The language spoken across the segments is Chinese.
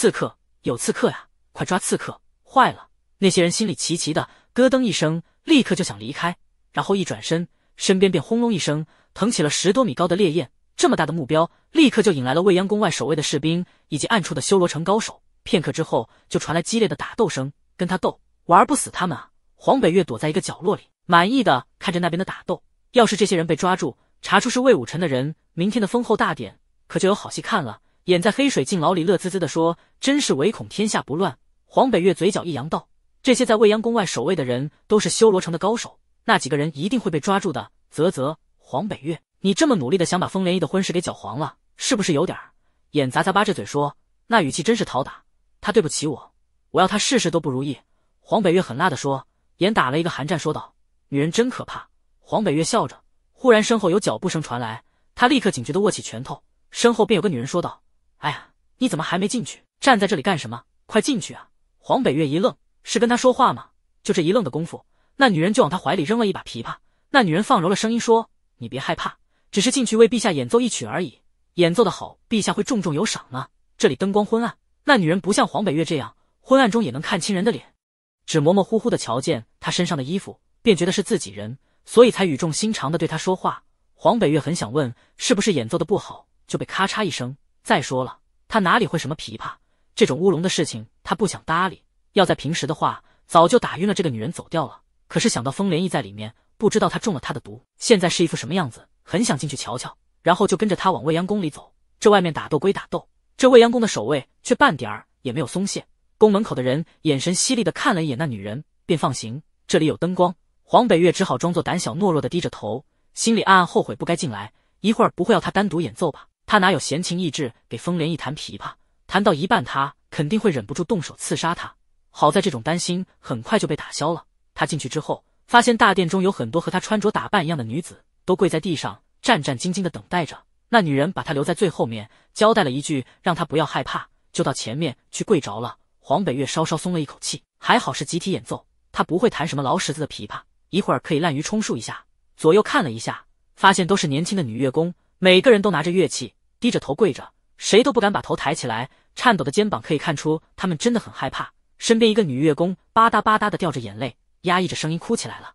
刺客有刺客呀！快抓刺客！坏了！那些人心里齐齐的咯噔一声，立刻就想离开，然后一转身，身边便轰隆一声腾起了十多米高的烈焰。这么大的目标，立刻就引来了未央宫外守卫的士兵以及暗处的修罗城高手。片刻之后，就传来激烈的打斗声。跟他斗，玩不死他们啊！黄北月躲在一个角落里，满意的看着那边的打斗。要是这些人被抓住，查出是魏武臣的人，明天的封后大典可就有好戏看了。眼在黑水镜牢里乐滋滋地说：“真是唯恐天下不乱。”黄北月嘴角一扬道：“这些在未央宫外守卫的人都是修罗城的高手，那几个人一定会被抓住的。”啧啧，黄北月，你这么努力的想把风莲漪的婚事给搅黄了，是不是有点？”眼咂咂巴着嘴说，那语气真是讨打。他对不起我，我要他事事都不如意。”黄北月狠辣的说，眼打了一个寒战，说道：“女人真可怕。”黄北月笑着，忽然身后有脚步声传来，他 立刻警觉地握起拳头，身后便有个女人说道。哎呀，你怎么还没进去？站在这里干什么？快进去啊！黄北月一愣，是跟他说话吗？就这一愣的功夫，那女人就往他怀里扔了一把琵琶。那女人放柔了声音说：“你别害怕，只是进去为陛下演奏一曲而已。演奏的好，陛下会重重有赏呢。”这里灯光昏暗，那女人不像黄北月这样，昏暗中也能看清人的脸，只模模糊糊的瞧见他身上的衣服，便觉得是自己人，所以才语重心长的对他说话。黄北月很想问，是不是演奏的不好，就被咔嚓一声。再说了，他哪里会什么琵琶？这种乌龙的事情，他不想搭理。要在平时的话，早就打晕了这个女人走掉了。可是想到风莲翼在里面，不知道他中了他的毒，现在是一副什么样子，很想进去瞧瞧。然后就跟着他往未央宫里走。这外面打斗归打斗，这未央宫的守卫却半点儿也没有松懈。宫门口的人眼神犀利的看了一眼那女人，便放行。这里有灯光，黄北月只好装作胆小懦弱的低着头，心里暗暗后悔不该进来。一会儿不会要他单独演奏吧？他哪有闲情逸致给风莲一弹琵琶？弹到一半，他肯定会忍不住动手刺杀他。好在这种担心很快就被打消了。他进去之后，发现大殿中有很多和他穿着打扮一样的女子，都跪在地上，战战兢兢地等待着。那女人把他留在最后面，交代了一句，让他不要害怕，就到前面去跪着了。黄北月稍稍松了一口气，还好是集体演奏，他不会弹什么老十子的琵琶，一会儿可以滥竽充数一下。左右看了一下，发现都是年轻的女乐工，每个人都拿着乐器。低着头跪着，谁都不敢把头抬起来。颤抖的肩膀可以看出，他们真的很害怕。身边一个女月工吧嗒吧嗒的掉着眼泪，压抑着声音哭起来了。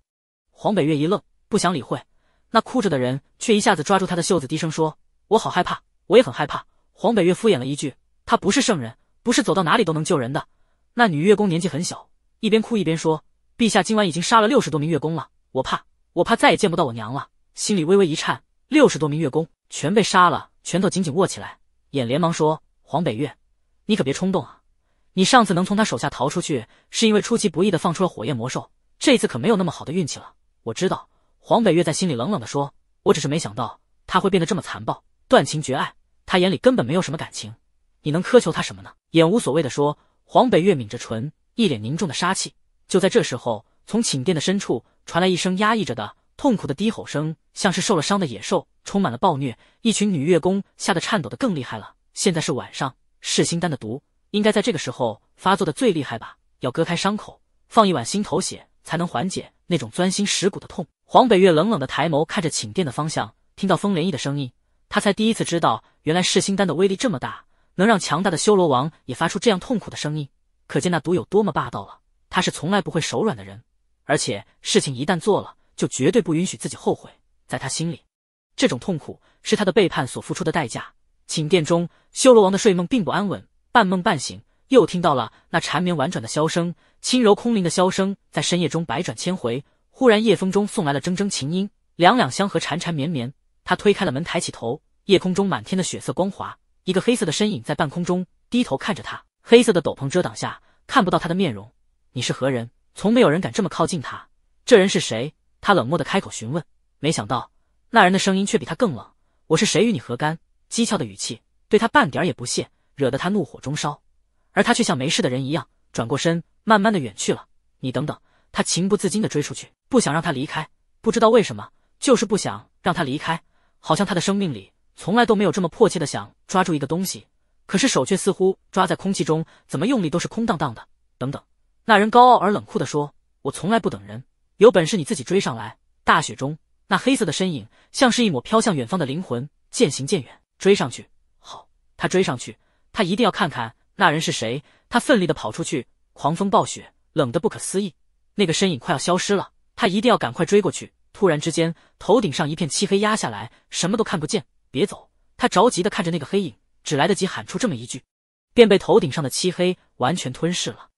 黄北月一愣，不想理会。那哭着的人却一下子抓住他的袖子，低声说：“我好害怕，我也很害怕。”黄北月敷衍了一句：“他不是圣人，不是走到哪里都能救人的。”那女月工年纪很小，一边哭一边说：“陛下今晚已经杀了六十多名月工了，我怕，我怕再也见不到我娘了。”心里微微一颤，六十多名月工全被杀了。拳头紧紧握起来，眼连忙说：“黄北月，你可别冲动啊！你上次能从他手下逃出去，是因为出其不意的放出了火焰魔兽，这次可没有那么好的运气了。”我知道，黄北月在心里冷冷的说：“我只是没想到他会变得这么残暴，断情绝爱，他眼里根本没有什么感情，你能苛求他什么呢？”眼无所谓的说。黄北月抿着唇，一脸凝重的杀气。就在这时候，从寝殿的深处传来一声压抑着的。痛苦的低吼声，像是受了伤的野兽，充满了暴虐。一群女月宫吓得颤抖的更厉害了。现在是晚上，噬心丹的毒应该在这个时候发作的最厉害吧？要割开伤口，放一碗心头血，才能缓解那种钻心蚀骨的痛。黄北月冷冷的抬眸看着寝殿的方向，听到风涟漪的声音，他才第一次知道，原来噬心丹的威力这么大，能让强大的修罗王也发出这样痛苦的声音，可见那毒有多么霸道了。他是从来不会手软的人，而且事情一旦做了。就绝对不允许自己后悔，在他心里，这种痛苦是他的背叛所付出的代价。寝殿中，修罗王的睡梦并不安稳，半梦半醒，又听到了那缠绵婉转的箫声，轻柔空灵的箫声在深夜中百转千回。忽然，夜风中送来了铮铮琴音，两两相和，缠缠绵绵。他推开了门，抬起头，夜空中满天的血色光华，一个黑色的身影在半空中低头看着他，黑色的斗篷遮挡下看不到他的面容。你是何人？从没有人敢这么靠近他，这人是谁？他冷漠的开口询问，没想到那人的声音却比他更冷。我是谁与你何干？讥诮的语气，对他半点也不屑，惹得他怒火中烧。而他却像没事的人一样，转过身，慢慢的远去了。你等等！他情不自禁的追出去，不想让他离开。不知道为什么，就是不想让他离开。好像他的生命里从来都没有这么迫切的想抓住一个东西，可是手却似乎抓在空气中，怎么用力都是空荡荡的。等等！那人高傲而冷酷的说：“我从来不等人。”有本事你自己追上来！大雪中，那黑色的身影像是一抹飘向远方的灵魂，渐行渐远。追上去！好，他追上去，他一定要看看那人是谁。他奋力的跑出去，狂风暴雪，冷得不可思议。那个身影快要消失了，他一定要赶快追过去。突然之间，头顶上一片漆黑压下来，什么都看不见。别走！他着急的看着那个黑影，只来得及喊出这么一句，便被头顶上的漆黑完全吞噬了。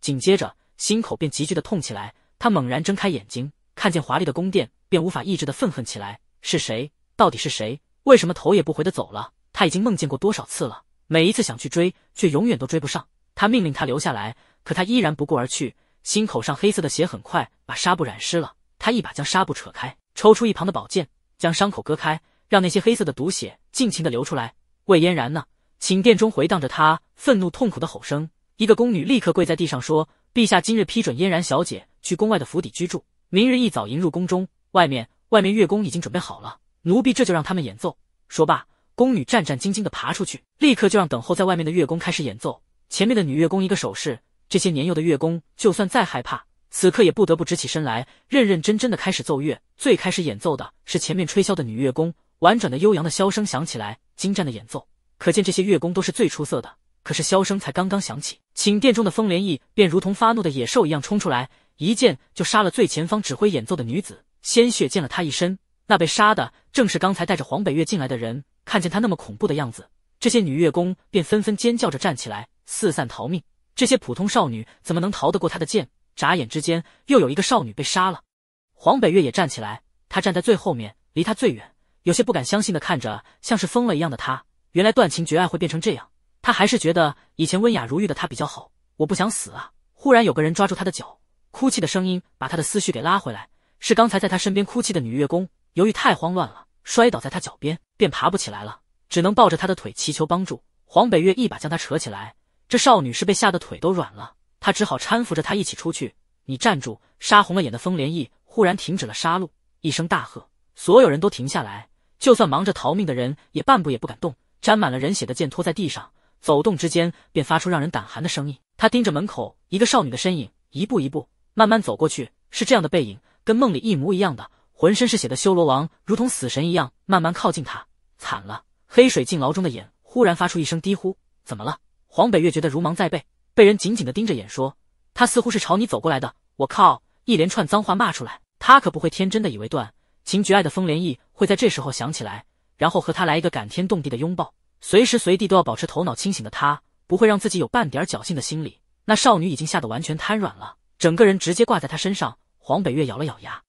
紧接着，心口便急剧的痛起来。他猛然睁开眼睛，看见华丽的宫殿，便无法抑制的愤恨起来。是谁？到底是谁？为什么头也不回的走了？他已经梦见过多少次了？每一次想去追，却永远都追不上。他命令他留下来，可他依然不顾而去。心口上黑色的血很快把纱布染湿了，他一把将纱布扯开，抽出一旁的宝剑，将伤口割开，让那些黑色的毒血尽情的流出来。魏嫣然呢？寝殿中回荡着他愤怒痛苦的吼声。一个宫女立刻跪在地上说。陛下今日批准嫣然小姐去宫外的府邸居住，明日一早迎入宫中。外面，外面乐工已经准备好了，奴婢这就让他们演奏。说罢，宫女战战兢兢地爬出去，立刻就让等候在外面的乐工开始演奏。前面的女乐工一个手势，这些年幼的乐工就算再害怕，此刻也不得不直起身来，认认真真的开始奏乐。最开始演奏的是前面吹箫的女乐工，婉转的悠扬的箫声响起来，精湛的演奏，可见这些乐工都是最出色的。可是箫声才刚刚响起，寝殿中的风莲翼便如同发怒的野兽一样冲出来，一剑就杀了最前方指挥演奏的女子，鲜血溅了她一身。那被杀的正是刚才带着黄北月进来的人。看见他那么恐怖的样子，这些女乐工便纷纷尖叫着站起来，四散逃命。这些普通少女怎么能逃得过他的剑？眨眼之间，又有一个少女被杀了。黄北月也站起来，他站在最后面，离他最远，有些不敢相信的看着，像是疯了一样的他。原来断情绝爱会变成这样。他还是觉得以前温雅如玉的他比较好。我不想死啊！忽然有个人抓住他的脚，哭泣的声音把他的思绪给拉回来。是刚才在他身边哭泣的女乐工，由于太慌乱了，摔倒在他脚边，便爬不起来了，只能抱着他的腿祈求帮助。黄北月一把将他扯起来，这少女是被吓得腿都软了，他只好搀扶着他一起出去。你站住！杀红了眼的风莲翼忽然停止了杀戮，一声大喝，所有人都停下来。就算忙着逃命的人也半步也不敢动，沾满了人血的剑拖在地上。走动之间，便发出让人胆寒的声音。他盯着门口一个少女的身影，一步一步慢慢走过去。是这样的背影，跟梦里一模一样的，浑身是血的修罗王，如同死神一样慢慢靠近他。惨了！黑水镜牢中的眼忽然发出一声低呼：“怎么了？”黄北月觉得如芒在背，被人紧紧的盯着，眼说：“他似乎是朝你走过来的。”我靠！一连串脏话骂出来。他可不会天真的以为断情绝爱的风莲意会在这时候想起来，然后和他来一个感天动地的拥抱。随时随地都要保持头脑清醒的他，不会让自己有半点侥幸的心理。那少女已经吓得完全瘫软了，整个人直接挂在他身上。黄北月咬了咬牙，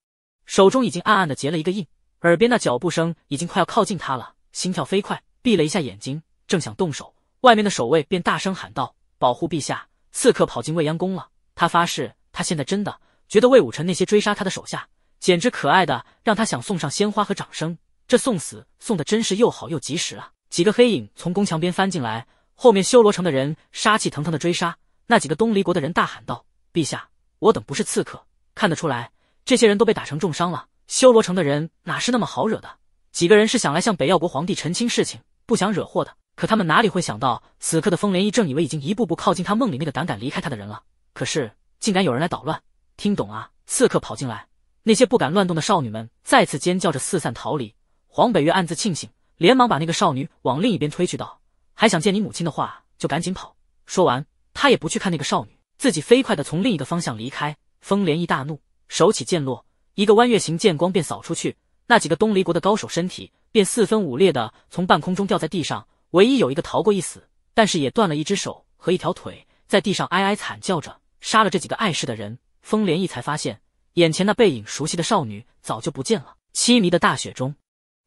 手中已经暗暗的结了一个印，耳边那脚步声已经快要靠近他了，心跳飞快，闭了一下眼睛，正想动手，外面的守卫便大声喊道：“保护陛下！刺客跑进未央宫了！”他发誓，他现在真的觉得魏武臣那些追杀他的手下，简直可爱的让他想送上鲜花和掌声。这送死送的真是又好又及时啊！几个黑影从宫墙边翻进来，后面修罗城的人杀气腾腾的追杀。那几个东离国的人大喊道：“陛下，我等不是刺客。”看得出来，这些人都被打成重伤了。修罗城的人哪是那么好惹的？几个人是想来向北药国皇帝澄清事情，不想惹祸的。可他们哪里会想到，此刻的风莲漪正以为已经一步步靠近他梦里那个胆敢离开他的人了。可是，竟敢有人来捣乱！听懂啊？刺客跑进来，那些不敢乱动的少女们再次尖叫着四散逃离。黄北月暗自庆幸。连忙把那个少女往另一边推去，道：“还想见你母亲的话，就赶紧跑。”说完，他也不去看那个少女，自己飞快的从另一个方向离开。风莲一大怒，手起剑落，一个弯月形剑光便扫出去，那几个东离国的高手身体便四分五裂的从半空中掉在地上。唯一有一个逃过一死，但是也断了一只手和一条腿，在地上哀哀惨叫着。杀了这几个碍事的人，风莲一才发现，眼前那背影熟悉的少女早就不见了。凄迷的大雪中。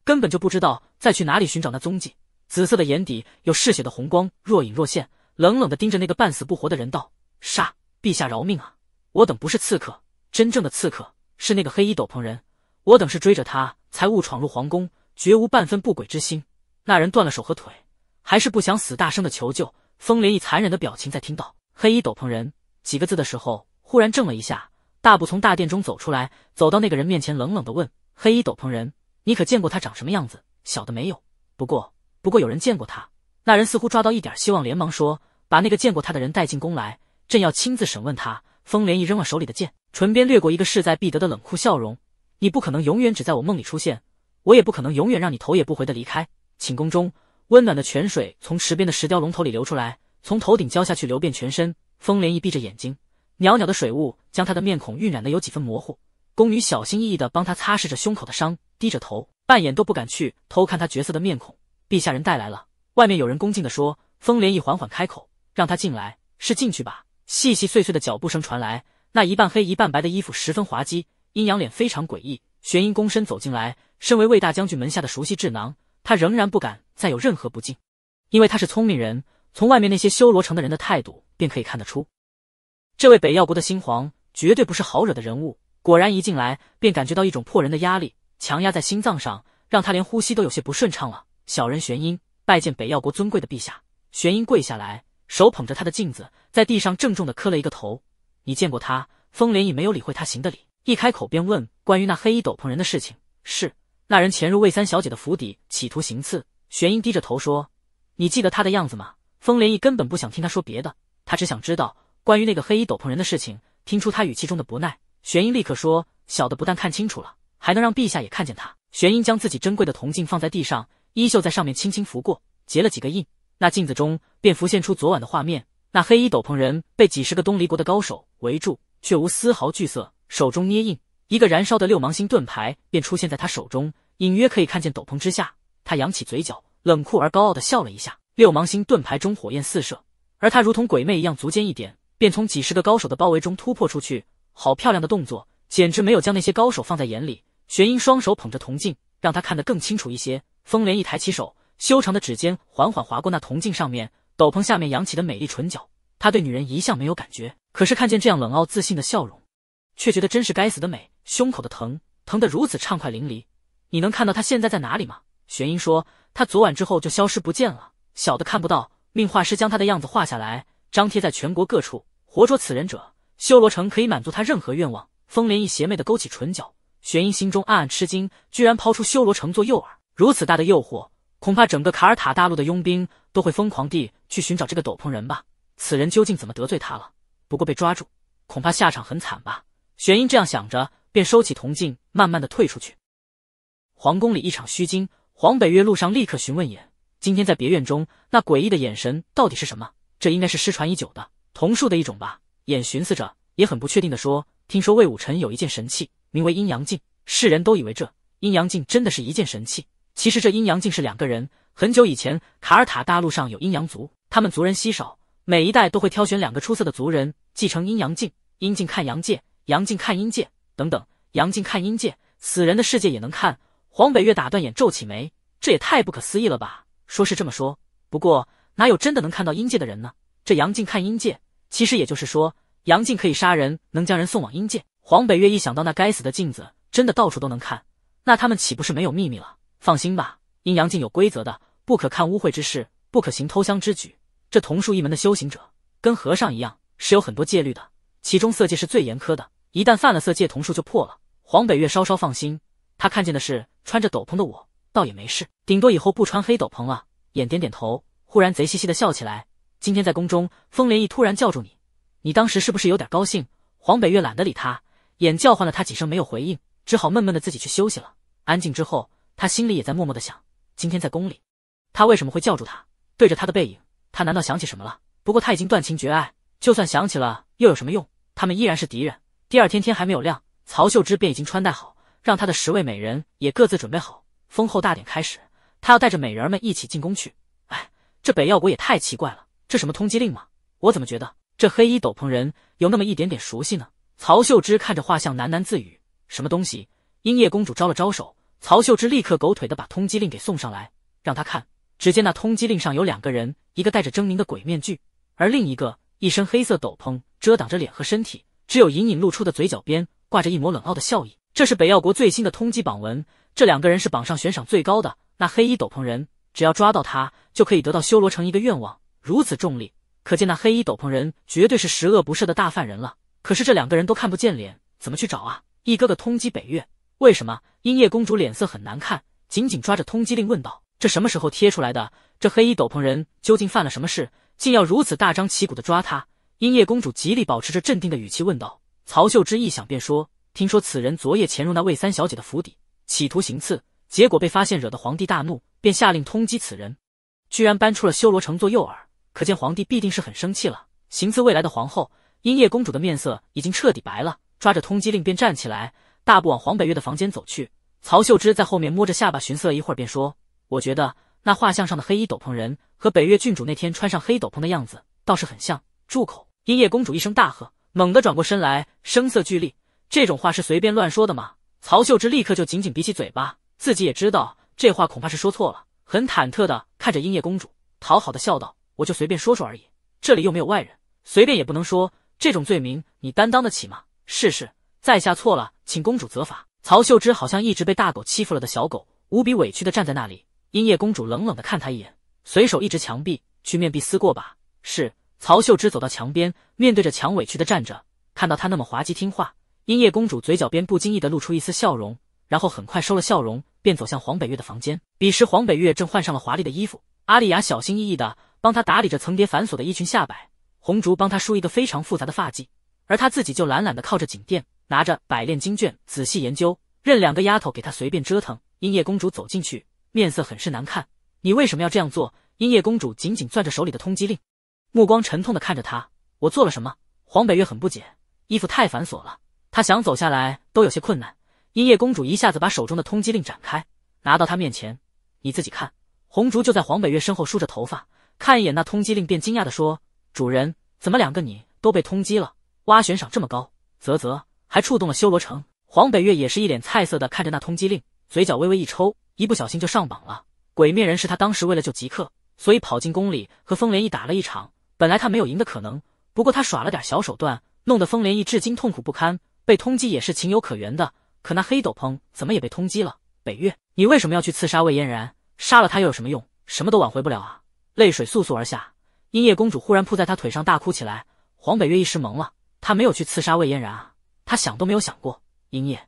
根本就不知道再去哪里寻找那踪迹。紫色的眼底有嗜血的红光若隐若现，冷冷的盯着那个半死不活的人道：“杀！陛下饶命啊！我等不是刺客，真正的刺客是那个黑衣斗篷人。我等是追着他才误闯入皇宫，绝无半分不轨之心。”那人断了手和腿，还是不想死，大声的求救。风莲一残忍的表情在听到“黑衣斗篷人”几个字的时候，忽然怔了一下，大步从大殿中走出来，走到那个人面前，冷冷的问：“黑衣斗篷人。”你可见过他长什么样子？小的没有。不过，不过有人见过他。那人似乎抓到一点希望，连忙说：“把那个见过他的人带进宫来，朕要亲自审问他。”风莲逸扔了手里的剑，唇边掠过一个势在必得的冷酷笑容。你不可能永远只在我梦里出现，我也不可能永远让你头也不回的离开。寝宫中，温暖的泉水从池边的石雕龙头里流出来，从头顶浇下去，流遍全身。风莲逸闭着眼睛，袅袅的水雾将他的面孔晕染的有几分模糊。宫女小心翼翼的帮他擦拭着胸口的伤。低着头，半眼都不敢去偷看他角色的面孔。陛下人带来了，外面有人恭敬地说。风莲意缓缓开口，让他进来，是进去吧。细细碎碎的脚步声传来，那一半黑一半白的衣服十分滑稽，阴阳脸非常诡异。玄阴躬身走进来，身为魏大将军门下的熟悉智囊，他仍然不敢再有任何不敬，因为他是聪明人。从外面那些修罗城的人的态度便可以看得出，这位北药国的新皇绝对不是好惹的人物。果然，一进来便感觉到一种破人的压力。强压在心脏上，让他连呼吸都有些不顺畅了。小人玄英拜见北药国尊贵的陛下。玄英跪下来，手捧着他的镜子，在地上郑重的磕了一个头。你见过他？风莲意没有理会他行的礼，一开口便问关于那黑衣斗篷人的事情。是，那人潜入魏三小姐的府邸，企图行刺。玄英低着头说：“你记得他的样子吗？”风莲意根本不想听他说别的，他只想知道关于那个黑衣斗篷人的事情。听出他语气中的不耐，玄英立刻说：“小的不但看清楚了。”还能让陛下也看见他。玄英将自己珍贵的铜镜放在地上，衣袖在上面轻轻拂过，结了几个印。那镜子中便浮现出昨晚的画面。那黑衣斗篷人被几十个东离国的高手围住，却无丝毫惧色，手中捏印，一个燃烧的六芒星盾牌便出现在他手中。隐约可以看见斗篷之下，他扬起嘴角，冷酷而高傲地笑了一下。六芒星盾牌中火焰四射，而他如同鬼魅一样，足尖一点，便从几十个高手的包围中突破出去。好漂亮的动作，简直没有将那些高手放在眼里。玄英双手捧着铜镜，让他看得更清楚一些。风莲一抬起手，修长的指尖缓缓划过那铜镜上面，斗篷下面扬起的美丽唇角。他对女人一向没有感觉，可是看见这样冷傲自信的笑容，却觉得真是该死的美。胸口的疼，疼得如此畅快淋漓。你能看到他现在在哪里吗？玄英说：“他昨晚之后就消失不见了，小的看不到。命画师将他的样子画下来，张贴在全国各处，活捉此人者，修罗城可以满足他任何愿望。”风莲一邪魅的勾起唇角。玄英心中暗暗吃惊，居然抛出修罗城做诱饵，如此大的诱惑，恐怕整个卡尔塔大陆的佣兵都会疯狂地去寻找这个斗篷人吧？此人究竟怎么得罪他了？不过被抓住，恐怕下场很惨吧？玄英这样想着，便收起铜镜，慢慢的退出去。皇宫里一场虚惊，黄北月路上立刻询问眼：今天在别院中那诡异的眼神到底是什么？这应该是失传已久的桐树的一种吧？眼寻思着，也很不确定的说：听说魏武臣有一件神器。名为阴阳镜，世人都以为这阴阳镜真的是一件神器。其实这阴阳镜是两个人。很久以前，卡尔塔大陆上有阴阳族，他们族人稀少，每一代都会挑选两个出色的族人继承阴阳镜。阴镜看阳界，阳镜看阴界，等等，阳镜看阴界，死人的世界也能看。黄北月打断眼，皱起眉，这也太不可思议了吧？说是这么说，不过哪有真的能看到阴界的人呢？这阳镜看阴界，其实也就是说，阳镜可以杀人，能将人送往阴界。黄北月一想到那该死的镜子真的到处都能看，那他们岂不是没有秘密了？放心吧，阴阳镜有规则的，不可看污秽之事，不可行偷香之举。这桐术一门的修行者，跟和尚一样，是有很多戒律的，其中色戒是最严苛的，一旦犯了色戒，桐术就破了。黄北月稍稍放心，他看见的是穿着斗篷的我，倒也没事，顶多以后不穿黑斗篷了。眼点点头，忽然贼兮兮的笑起来。今天在宫中，风莲意突然叫住你，你当时是不是有点高兴？黄北月懒得理他。眼叫唤了他几声，没有回应，只好闷闷的自己去休息了。安静之后，他心里也在默默的想，今天在宫里，他为什么会叫住他？对着他的背影，他难道想起什么了？不过他已经断情绝爱，就算想起了又有什么用？他们依然是敌人。第二天天还没有亮，曹秀芝便已经穿戴好，让她的十位美人也各自准备好。封后大典开始，她要带着美人们一起进宫去。哎，这北药国也太奇怪了，这什么通缉令吗？我怎么觉得这黑衣斗篷人有那么一点点熟悉呢？曹秀芝看着画像，喃喃自语：“什么东西？”英叶公主招了招手，曹秀芝立刻狗腿的把通缉令给送上来，让他看。只见那通缉令上有两个人，一个戴着狰狞的鬼面具，而另一个一身黑色斗篷，遮挡着脸和身体，只有隐隐露出的嘴角边挂着一抹冷傲的笑意。这是北药国最新的通缉榜文，这两个人是榜上悬赏最高的。那黑衣斗篷人，只要抓到他，就可以得到修罗城一个愿望。如此重力，可见那黑衣斗篷人绝对是十恶不赦的大犯人了。可是这两个人都看不见脸，怎么去找啊？一哥哥通缉北岳，为什么？英叶公主脸色很难看，紧紧抓着通缉令问道：“这什么时候贴出来的？这黑衣斗篷人究竟犯了什么事，竟要如此大张旗鼓的抓他？”英夜公主极力保持着镇定的语气问道。曹秀芝一想便说：“听说此人昨夜潜入那魏三小姐的府邸，企图行刺，结果被发现，惹得皇帝大怒，便下令通缉此人。居然搬出了修罗城做诱饵，可见皇帝必定是很生气了。行刺未来的皇后。”音夜公主的面色已经彻底白了，抓着通缉令便站起来，大步往黄北月的房间走去。曹秀芝在后面摸着下巴寻思了一会儿，便说：“我觉得那画像上的黑衣斗篷人和北月郡主那天穿上黑斗篷的样子倒是很像。”住口！音夜公主一声大喝，猛地转过身来，声色俱厉：“这种话是随便乱说的吗？”曹秀芝立刻就紧紧闭起嘴巴，自己也知道这话恐怕是说错了，很忐忑地看着音夜公主，讨好的笑道：“我就随便说说而已，这里又没有外人，随便也不能说。”这种罪名你担当得起吗？是是，在下错了，请公主责罚。曹秀芝好像一直被大狗欺负了的小狗，无比委屈的站在那里。音夜公主冷冷的看他一眼，随手一指墙壁，去面壁思过吧。是。曹秀芝走到墙边，面对着墙，委屈的站着。看到她那么滑稽听话，音夜公主嘴角边不经意的露出一丝笑容，然后很快收了笑容，便走向黄北月的房间。彼时黄北月正换上了华丽的衣服，阿丽雅小心翼翼的帮她打理着层叠繁琐的衣裙下摆。红竹帮他梳一个非常复杂的发髻，而他自己就懒懒的靠着锦垫，拿着《百炼经卷》仔细研究，任两个丫头给他随便折腾。音夜公主走进去，面色很是难看：“你为什么要这样做？”音夜公主紧紧攥着手里的通缉令，目光沉痛的看着他：“我做了什么？”黄北月很不解，衣服太繁琐了，他想走下来都有些困难。音夜公主一下子把手中的通缉令展开，拿到他面前：“你自己看。”红竹就在黄北月身后梳着头发，看一眼那通缉令便惊讶的说。主人，怎么两个你都被通缉了？挖悬赏这么高，啧啧，还触动了修罗城。黄北月也是一脸菜色的看着那通缉令，嘴角微微一抽，一不小心就上榜了。鬼面人是他当时为了救极客，所以跑进宫里和风莲翼打了一场，本来他没有赢的可能，不过他耍了点小手段，弄得风莲翼至今痛苦不堪，被通缉也是情有可原的。可那黑斗篷怎么也被通缉了？北月，你为什么要去刺杀魏嫣然？杀了他又有什么用？什么都挽回不了啊！泪水簌簌而下。英夜公主忽然扑在他腿上大哭起来，黄北月一时懵了。他没有去刺杀魏嫣然啊，他想都没有想过。英夜，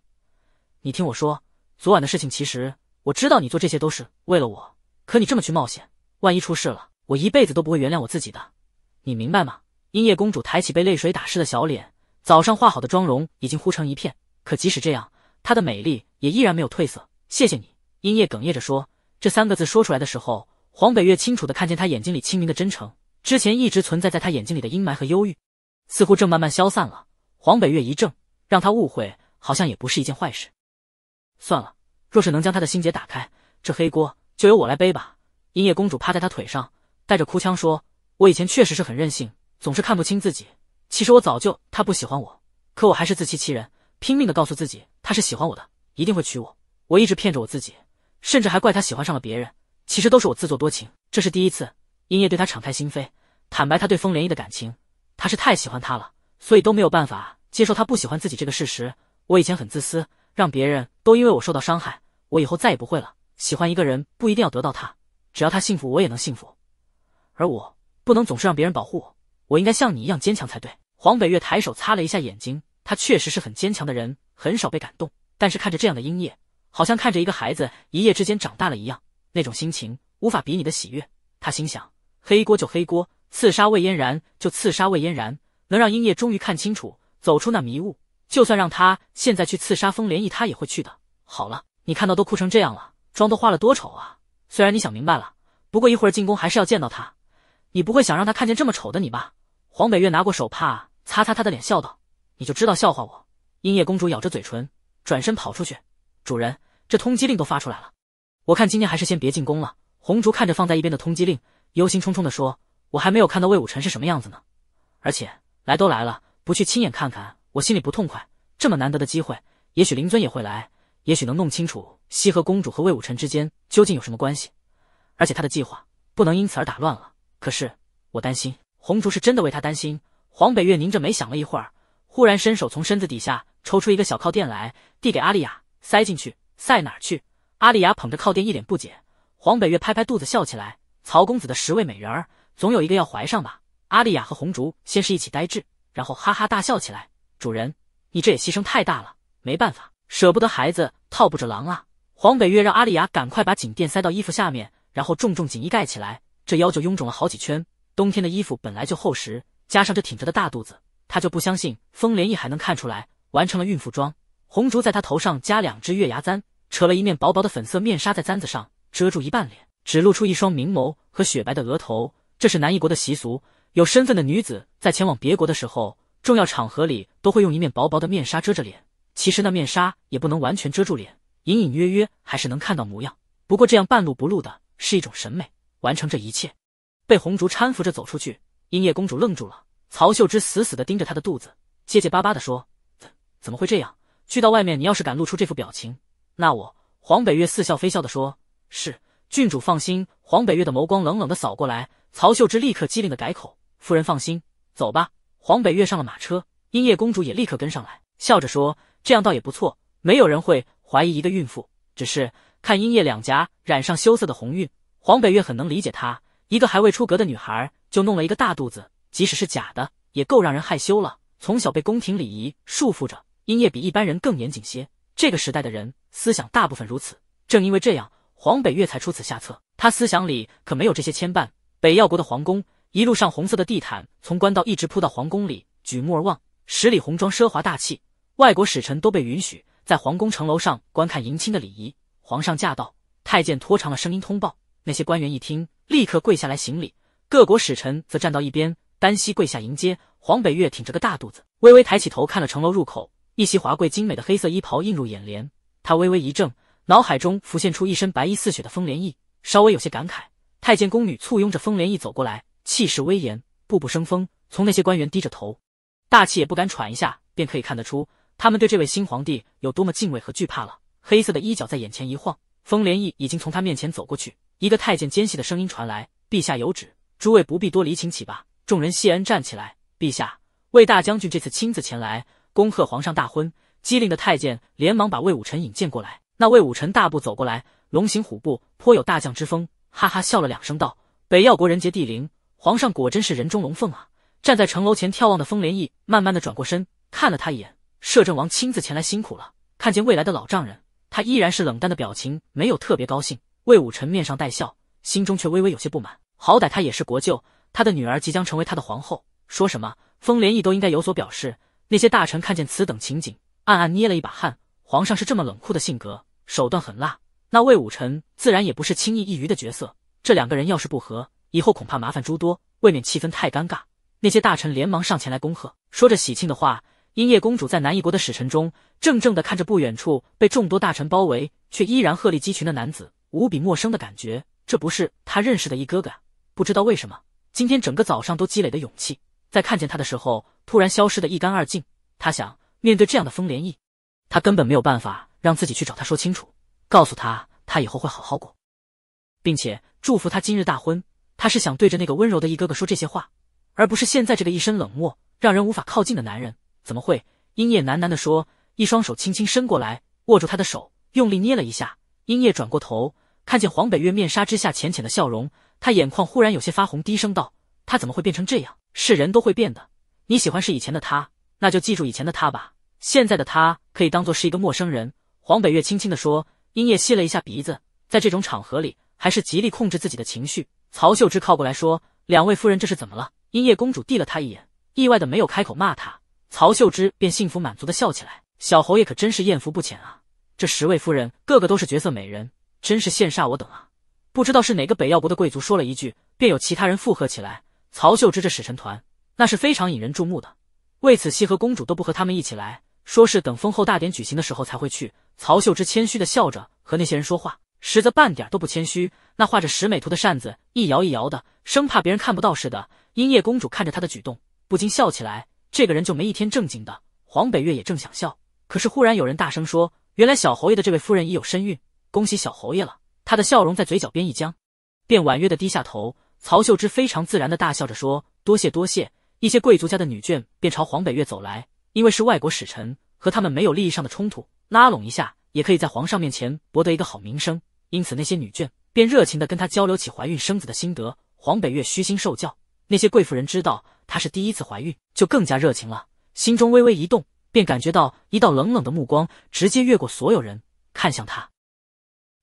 你听我说，昨晚的事情其实我知道，你做这些都是为了我，可你这么去冒险，万一出事了，我一辈子都不会原谅我自己的。你明白吗？英夜公主抬起被泪水打湿的小脸，早上化好的妆容已经糊成一片，可即使这样，她的美丽也依然没有褪色。谢谢你，英夜哽咽着说。这三个字说出来的时候，黄北月清楚的看见她眼睛里清明的真诚。之前一直存在在他眼睛里的阴霾和忧郁，似乎正慢慢消散了。黄北月一怔，让他误会，好像也不是一件坏事。算了，若是能将他的心结打开，这黑锅就由我来背吧。音叶公主趴在他腿上，带着哭腔说：“我以前确实是很任性，总是看不清自己。其实我早就他不喜欢我，可我还是自欺欺人，拼命的告诉自己他是喜欢我的，一定会娶我。我一直骗着我自己，甚至还怪他喜欢上了别人。其实都是我自作多情。这是第一次。”英夜对他敞开心扉，坦白他对风莲叶的感情。他是太喜欢他了，所以都没有办法接受他不喜欢自己这个事实。我以前很自私，让别人都因为我受到伤害，我以后再也不会了。喜欢一个人不一定要得到他，只要他幸福，我也能幸福。而我不能总是让别人保护我，我应该像你一样坚强才对。黄北月抬手擦了一下眼睛，他确实是很坚强的人，很少被感动。但是看着这样的英夜，好像看着一个孩子一夜之间长大了一样，那种心情无法比拟的喜悦。他心想。黑锅就黑锅，刺杀魏嫣然就刺杀魏嫣然，能让英叶终于看清楚，走出那迷雾。就算让他现在去刺杀风莲翼，他也会去的。好了，你看到都哭成这样了，妆都花了多丑啊！虽然你想明白了，不过一会儿进宫还是要见到他，你不会想让他看见这么丑的你吧？黄北月拿过手帕擦擦他的脸，笑道：“你就知道笑话我。”英叶公主咬着嘴唇，转身跑出去。主人，这通缉令都发出来了，我看今天还是先别进宫了。红烛看着放在一边的通缉令。忧心忡忡地说：“我还没有看到魏武臣是什么样子呢，而且来都来了，不去亲眼看看，我心里不痛快。这么难得的机会，也许灵尊也会来，也许能弄清楚西河公主和魏武臣之间究竟有什么关系。而且他的计划不能因此而打乱了。可是我担心，红烛是真的为他担心。”黄北月拧着眉想了一会儿，忽然伸手从身子底下抽出一个小靠垫来，递给阿丽雅，塞进去，塞哪儿去？阿丽雅捧着靠垫，一脸不解。黄北月拍拍肚子，笑起来。曹公子的十位美人儿，总有一个要怀上吧？阿丽亚和红烛先是一起呆滞，然后哈哈大笑起来。主人，你这也牺牲太大了，没办法，舍不得孩子套不着狼啊！黄北月让阿丽亚赶快把锦垫塞到衣服下面，然后重重锦衣盖起来，这腰就臃肿了好几圈。冬天的衣服本来就厚实，加上这挺着的大肚子，他就不相信风莲意还能看出来，完成了孕妇装。红烛在她头上加两只月牙簪，扯了一面薄薄的粉色面纱在簪子上，遮住一半脸。只露出一双明眸和雪白的额头。这是南夷国的习俗，有身份的女子在前往别国的时候，重要场合里都会用一面薄薄的面纱遮着脸。其实那面纱也不能完全遮住脸，隐隐约约还是能看到模样。不过这样半露不露的是一种审美。完成这一切，被红烛搀扶着走出去，英叶公主愣住了。曹秀芝死死地盯着她的肚子，结结巴巴地说：“怎怎么会这样？去到外面，你要是敢露出这副表情，那我……”黄北月似笑非笑地说：“是。”郡主放心，黄北月的眸光冷冷的扫过来，曹秀芝立刻机灵的改口：“夫人放心，走吧。”黄北月上了马车，英夜公主也立刻跟上来，笑着说：“这样倒也不错，没有人会怀疑一个孕妇。”只是看英夜两颊染上羞涩的红晕，黄北月很能理解她，一个还未出阁的女孩就弄了一个大肚子，即使是假的，也够让人害羞了。从小被宫廷礼仪束缚着，英夜比一般人更严谨些。这个时代的人思想大部分如此，正因为这样。黄北月才出此下策，他思想里可没有这些牵绊。北耀国的皇宫，一路上红色的地毯从官道一直铺到皇宫里，举目而望，十里红妆，奢华大气。外国使臣都被允许在皇宫城楼上观看迎亲的礼仪。皇上驾到！太监拖长了声音通报，那些官员一听，立刻跪下来行礼。各国使臣则站到一边，单膝跪下迎接。黄北月挺着个大肚子，微微抬起头看了城楼入口，一袭华贵精美的黑色衣袍映入眼帘，他微微一怔。脑海中浮现出一身白衣似雪的风莲意，稍微有些感慨。太监宫女簇拥着风莲意走过来，气势威严，步步生风。从那些官员低着头，大气也不敢喘一下，便可以看得出他们对这位新皇帝有多么敬畏和惧怕了。黑色的衣角在眼前一晃，风莲意已经从他面前走过去。一个太监尖细的声音传来：“陛下有旨，诸位不必多礼，请起吧。”众人谢恩站起来。陛下，魏大将军这次亲自前来恭贺皇上大婚。机灵的太监连忙把魏武臣引荐过来。那魏武臣大步走过来，龙行虎步，颇有大将之风。哈哈笑了两声，道：“北耀国人杰地灵，皇上果真是人中龙凤啊！”站在城楼前眺望的风莲翼，慢慢的转过身，看了他一眼。摄政王亲自前来，辛苦了。看见未来的老丈人，他依然是冷淡的表情，没有特别高兴。魏武臣面上带笑，心中却微微有些不满。好歹他也是国舅，他的女儿即将成为他的皇后，说什么风莲翼都应该有所表示。那些大臣看见此等情景，暗暗捏了一把汗。皇上是这么冷酷的性格，手段狠辣，那魏武臣自然也不是轻易一于的角色。这两个人要是不和，以后恐怕麻烦诸多，未免气氛太尴尬。那些大臣连忙上前来恭贺，说着喜庆的话。英夜公主在南一国的使臣中，怔怔的看着不远处被众多大臣包围，却依然鹤立鸡群的男子，无比陌生的感觉。这不是他认识的一哥哥？不知道为什么，今天整个早上都积累的勇气，在看见他的时候，突然消失的一干二净。他想，面对这样的风涟意。他根本没有办法让自己去找他说清楚，告诉他他以后会好好过，并且祝福他今日大婚。他是想对着那个温柔的一哥哥说这些话，而不是现在这个一身冷漠、让人无法靠近的男人。怎么会？英夜喃喃地说，一双手轻轻伸过来，握住他的手，用力捏了一下。英夜转过头，看见黄北月面纱之下浅浅的笑容，他眼眶忽然有些发红，低声道：“他怎么会变成这样？是人都会变的。你喜欢是以前的他，那就记住以前的他吧。”现在的他可以当做是一个陌生人，黄北月轻轻地说。音夜吸了一下鼻子，在这种场合里，还是极力控制自己的情绪。曹秀芝靠过来说：“两位夫人，这是怎么了？”音夜公主递了他一眼，意外的没有开口骂她，曹秀芝便幸福满足的笑起来。小侯爷可真是艳福不浅啊，这十位夫人个个都是绝色美人，真是羡煞我等啊！不知道是哪个北药国的贵族说了一句，便有其他人附和起来。曹秀芝这使臣团，那是非常引人注目的，为此西和公主都不和他们一起来。说是等封后大典举行的时候才会去。曹秀芝谦虚的笑着和那些人说话，实则半点都不谦虚。那画着十美图的扇子一摇一摇的，生怕别人看不到似的。音夜公主看着他的举动，不禁笑起来。这个人就没一天正经的。黄北月也正想笑，可是忽然有人大声说：“原来小侯爷的这位夫人已有身孕，恭喜小侯爷了。”他的笑容在嘴角边一僵，便婉约的低下头。曹秀芝非常自然的大笑着说：“多谢多谢。”一些贵族家的女眷便朝黄北月走来。因为是外国使臣，和他们没有利益上的冲突，拉拢一下也可以在皇上面前博得一个好名声，因此那些女眷便热情的跟他交流起怀孕生子的心得。黄北月虚心受教，那些贵妇人知道她是第一次怀孕，就更加热情了，心中微微一动，便感觉到一道冷冷的目光直接越过所有人看向他。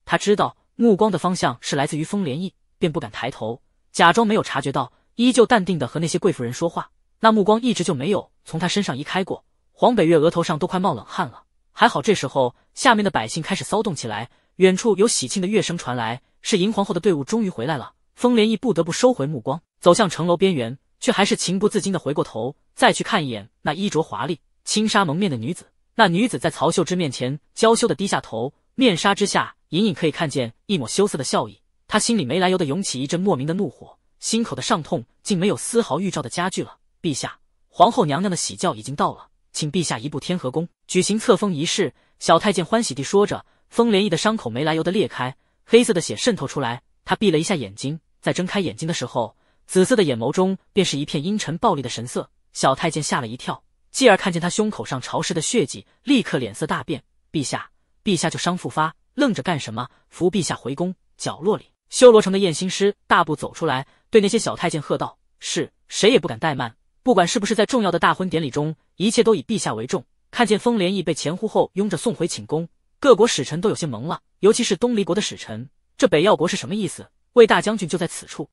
他知道目光的方向是来自于风莲意，便不敢抬头，假装没有察觉到，依旧淡定的和那些贵妇人说话。那目光一直就没有从他身上移开过，黄北月额头上都快冒冷汗了。还好这时候下面的百姓开始骚动起来，远处有喜庆的乐声传来，是银皇后的队伍终于回来了。风莲意不得不收回目光，走向城楼边缘，却还是情不自禁的回过头，再去看一眼那衣着华丽、轻纱蒙面的女子。那女子在曹秀芝面前娇羞的低下头，面纱之下隐隐可以看见一抹羞涩的笑意。他心里没来由的涌起一阵莫名的怒火，心口的上痛竟没有丝毫预兆的加剧了。陛下，皇后娘娘的喜轿已经到了，请陛下移步，天河宫举行册封仪式。小太监欢喜地说着，风莲翼的伤口没来由的裂开，黑色的血渗透出来。他闭了一下眼睛，在睁开眼睛的时候，紫色的眼眸中便是一片阴沉暴戾的神色。小太监吓了一跳，继而看见他胸口上潮湿的血迹，立刻脸色大变。陛下，陛下就伤复发，愣着干什么？扶陛下回宫。角落里，修罗城的验心师大步走出来，对那些小太监喝道：“是谁也不敢怠慢。”不管是不是在重要的大婚典礼中，一切都以陛下为重。看见风莲意被前呼后拥着送回寝宫，各国使臣都有些懵了。尤其是东离国的使臣，这北药国是什么意思？魏大将军就在此处，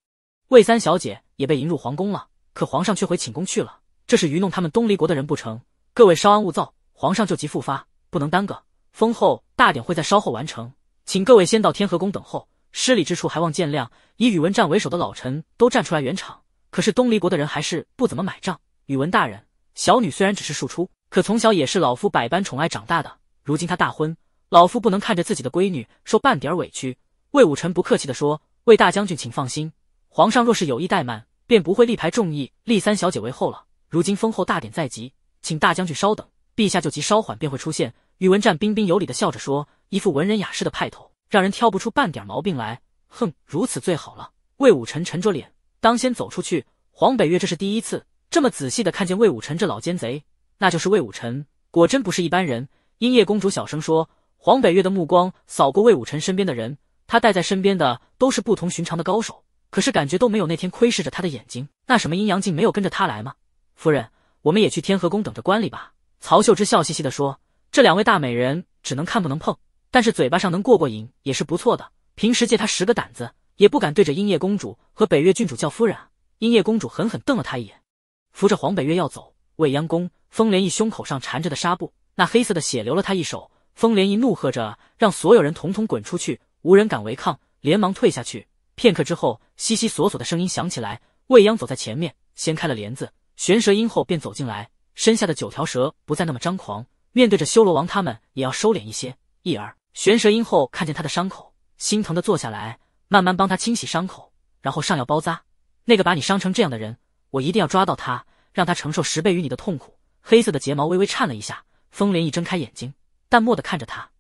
魏三小姐也被迎入皇宫了，可皇上却回寝宫去了。这是愚弄他们东离国的人不成？各位稍安勿躁，皇上旧疾复发，不能耽搁。封后大典会在稍后完成，请各位先到天和宫等候，失礼之处还望见谅。以宇文湛为首的老臣都站出来圆场。可是东离国的人还是不怎么买账。宇文大人，小女虽然只是庶出，可从小也是老夫百般宠爱长大的。如今她大婚，老夫不能看着自己的闺女受半点委屈。魏武臣不客气地说：“魏大将军，请放心，皇上若是有意怠慢，便不会力排众议立三小姐为后了。如今封后大典在即，请大将军稍等，陛下就急稍缓便会出现。”宇文湛彬彬有礼的笑着说，一副文人雅士的派头，让人挑不出半点毛病来。哼，如此最好了。魏武臣沉着脸。当先走出去，黄北月这是第一次这么仔细的看见魏武臣这老奸贼，那就是魏武臣，果真不是一般人。音夜公主小声说，黄北月的目光扫过魏武臣身边的人，他带在身边的都是不同寻常的高手，可是感觉都没有那天窥视着他的眼睛。那什么阴阳镜没有跟着他来吗？夫人，我们也去天河宫等着观礼吧。曹秀芝笑嘻嘻的说，这两位大美人只能看不能碰，但是嘴巴上能过过瘾也是不错的。平时借他十个胆子。也不敢对着英叶公主和北月郡主叫夫人。英叶公主狠狠瞪了他一眼，扶着黄北月要走。未央宫，风莲翼胸口上缠着的纱布，那黑色的血流了他一手。风莲翼怒喝着，让所有人统统滚出去。无人敢违抗，连忙退下去。片刻之后，悉悉索索的声音响起来。未央走在前面，掀开了帘子，玄蛇音后便走进来。身下的九条蛇不再那么张狂，面对着修罗王他们也要收敛一些。一儿，玄蛇音后看见他的伤口，心疼的坐下来。慢慢帮他清洗伤口，然后上药包扎。那个把你伤成这样的人，我一定要抓到他，让他承受十倍于你的痛苦。黑色的睫毛微微颤了一下，风莲一睁开眼睛，淡漠的看着他：“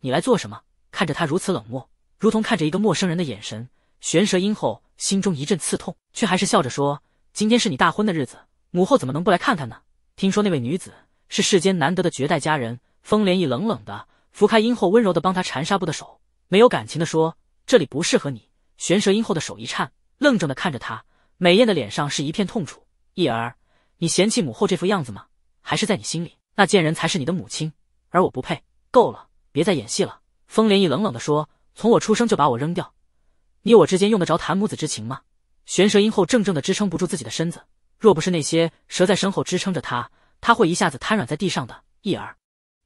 你来做什么？”看着他如此冷漠，如同看着一个陌生人的眼神，玄蛇殷后心中一阵刺痛，却还是笑着说：“今天是你大婚的日子，母后怎么能不来看看呢？听说那位女子是世间难得的绝代佳人。”风莲一冷冷的拂开殷后温柔的帮他缠纱布的手，没有感情的说。这里不适合你。玄蛇音后的手一颤，愣怔的看着他，美艳的脸上是一片痛楚。义儿，你嫌弃母后这副样子吗？还是在你心里，那贱人才是你的母亲，而我不配。够了，别再演戏了。风莲意冷冷的说：“从我出生就把我扔掉，你我之间用得着谈母子之情吗？”玄蛇音后怔怔的支撑不住自己的身子，若不是那些蛇在身后支撑着他，他会一下子瘫软在地上的。义儿，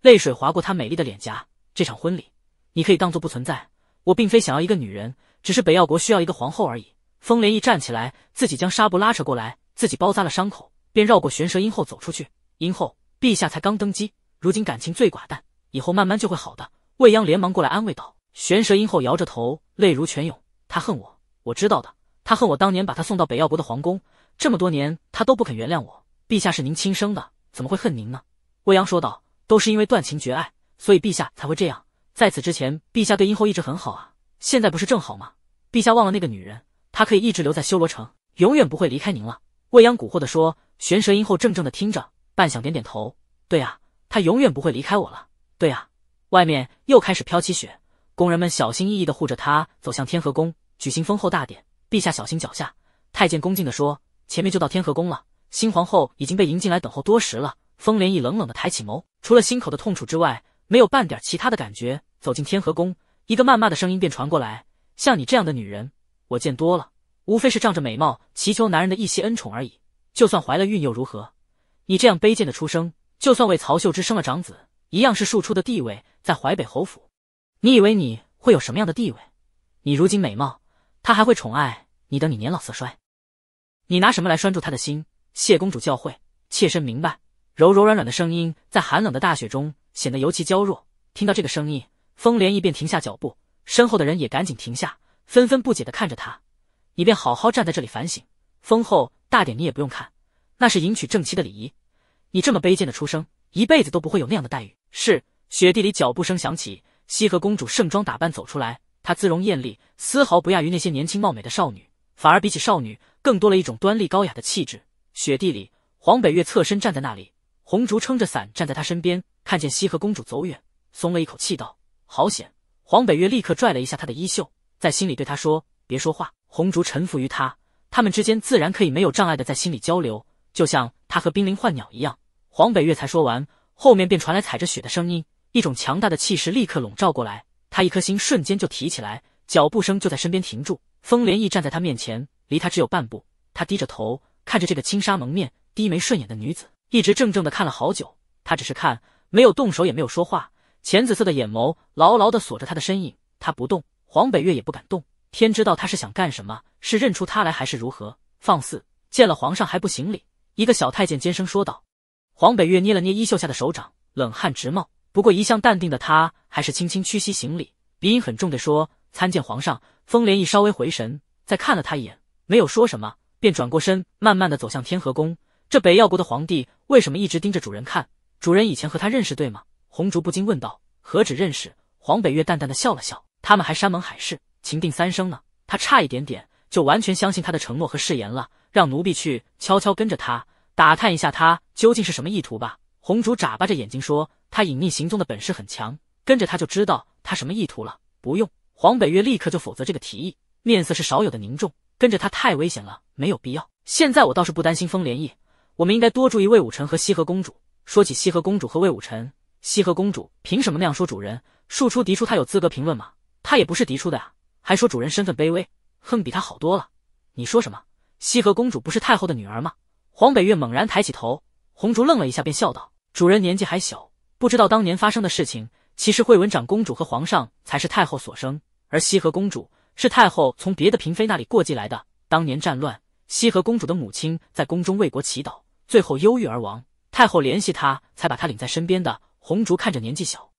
泪水划过他美丽的脸颊。这场婚礼，你可以当做不存在。我并非想要一个女人，只是北药国需要一个皇后而已。风莲一站起来，自己将纱布拉扯过来，自己包扎了伤口，便绕过玄蛇英后走出去。英后，陛下才刚登基，如今感情最寡淡，以后慢慢就会好的。未央连忙过来安慰道。玄蛇英后摇着头，泪如泉涌。他恨我，我知道的。他恨我当年把他送到北药国的皇宫，这么多年他都不肯原谅我。陛下是您亲生的，怎么会恨您呢？未央说道。都是因为断情绝爱，所以陛下才会这样。在此之前，陛下对殷后一直很好啊，现在不是正好吗？陛下忘了那个女人，她可以一直留在修罗城，永远不会离开您了。未央蛊惑地说。玄蛇殷后怔怔地听着，半晌点点头。对啊，她永远不会离开我了。对啊，外面又开始飘起雪，宫人们小心翼翼地护着她走向天河宫，举行封后大典。陛下小心脚下。太监恭敬地说。前面就到天河宫了，新皇后已经被迎进来等候多时了。风莲意冷冷地抬起眸，除了心口的痛楚之外。没有半点其他的感觉，走进天河宫，一个谩骂的声音便传过来：“像你这样的女人，我见多了，无非是仗着美貌祈求男人的一些恩宠而已。就算怀了孕又如何？你这样卑贱的出生，就算为曹秀芝生了长子，一样是庶出的地位。在淮北侯府，你以为你会有什么样的地位？你如今美貌，他还会宠爱你？等你年老色衰，你拿什么来拴住他的心？”谢公主教诲，妾身明白。柔柔软软的声音在寒冷的大雪中。显得尤其娇弱。听到这个声音，风莲意便停下脚步，身后的人也赶紧停下，纷纷不解地看着他。你便好好站在这里反省。封后大典你也不用看，那是迎娶正妻的礼仪。你这么卑贱的出生，一辈子都不会有那样的待遇。是。雪地里脚步声响起，西河公主盛装打扮走出来，她姿容艳丽，丝毫不亚于那些年轻貌美的少女，反而比起少女更多了一种端丽高雅的气质。雪地里，黄北月侧身站在那里，红烛撑着伞站在她身边。看见西河公主走远，松了一口气，道：“好险！”黄北月立刻拽了一下她的衣袖，在心里对她说：“别说话。”红烛臣服于他，他们之间自然可以没有障碍的在心里交流，就像他和濒临幻鸟一样。黄北月才说完，后面便传来踩着雪的声音，一种强大的气势立刻笼罩过来，他一颗心瞬间就提起来，脚步声就在身边停住。风莲意站在他面前，离他只有半步，他低着头看着这个轻纱蒙面、低眉顺眼的女子，一直怔怔的看了好久。他只是看。没有动手，也没有说话，浅紫色的眼眸牢牢的锁着他的身影。他不动，黄北月也不敢动。天知道他是想干什么，是认出他来，还是如何放肆？见了皇上还不行礼？一个小太监尖声说道。黄北月捏了捏衣袖下的手掌，冷汗直冒。不过一向淡定的他，还是轻轻屈膝行礼，鼻音很重的说：“参见皇上。”风莲一稍微回神，再看了他一眼，没有说什么，便转过身，慢慢的走向天和宫。这北药国的皇帝为什么一直盯着主人看？主人以前和他认识对吗？红竹不禁问道。何止认识？黄北月淡淡的笑了笑。他们还山盟海誓，情定三生呢。他差一点点就完全相信他的承诺和誓言了。让奴婢去悄悄跟着他，打探一下他究竟是什么意图吧。红竹眨巴着眼睛说：“他隐匿行踪的本事很强，跟着他就知道他什么意图了。”不用。黄北月立刻就否决这个提议，面色是少有的凝重。跟着他太危险了，没有必要。现在我倒是不担心风莲意，我们应该多注意魏武臣和西河公主。说起西河公主和魏武臣，西河公主凭什么那样说主人？庶出嫡出，她有资格评论吗？她也不是嫡出的呀，还说主人身份卑微，哼，比她好多了。你说什么？西河公主不是太后的女儿吗？黄北月猛然抬起头，红烛愣了一下，便笑道：“主人年纪还小，不知道当年发生的事情。其实惠文长公主和皇上才是太后所生，而西河公主是太后从别的嫔妃那里过继来的。当年战乱，西河公主的母亲在宫中为国祈祷，最后忧郁而亡。”太后联系他，才把他领在身边的。红烛看着年纪小，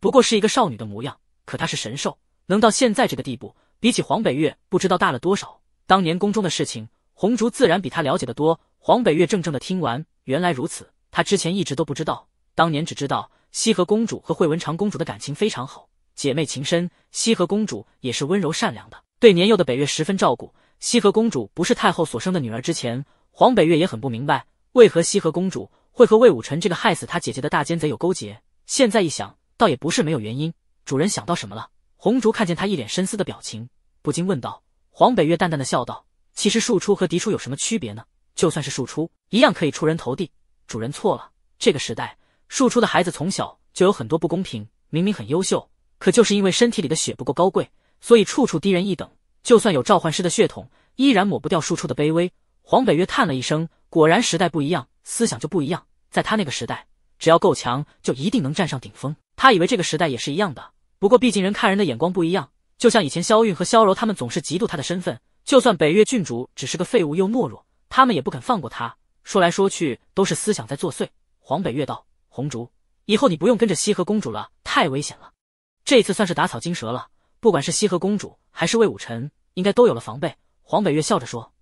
不过是一个少女的模样，可她是神兽，能到现在这个地步，比起黄北月不知道大了多少。当年宫中的事情，红烛自然比他了解的多。黄北月怔怔的听完，原来如此，他之前一直都不知道，当年只知道西河公主和惠文长公主的感情非常好，姐妹情深。西河公主也是温柔善良的，对年幼的北月十分照顾。西河公主不是太后所生的女儿，之前黄北月也很不明白，为何西河公主。会和魏武臣这个害死他姐姐的大奸贼有勾结，现在一想，倒也不是没有原因。主人想到什么了？红竹看见他一脸深思的表情，不禁问道。黄北月淡淡的笑道：“其实庶出和嫡出有什么区别呢？就算是庶出，一样可以出人头地。主人错了，这个时代，庶出的孩子从小就有很多不公平，明明很优秀，可就是因为身体里的血不够高贵，所以处处低人一等。就算有召唤师的血统，依然抹不掉庶出的卑微。”黄北月叹了一声。果然，时代不一样，思想就不一样。在他那个时代，只要够强，就一定能站上顶峰。他以为这个时代也是一样的。不过，毕竟人看人的眼光不一样。就像以前，萧韵和萧柔他们总是嫉妒他的身份，就算北岳郡主只是个废物又懦弱，他们也不肯放过他。说来说去，都是思想在作祟。黄北月道：“红竹，以后你不用跟着西河公主了，太危险了。这次算是打草惊蛇了，不管是西河公主还是魏武臣，应该都有了防备。”黄北月笑着说：“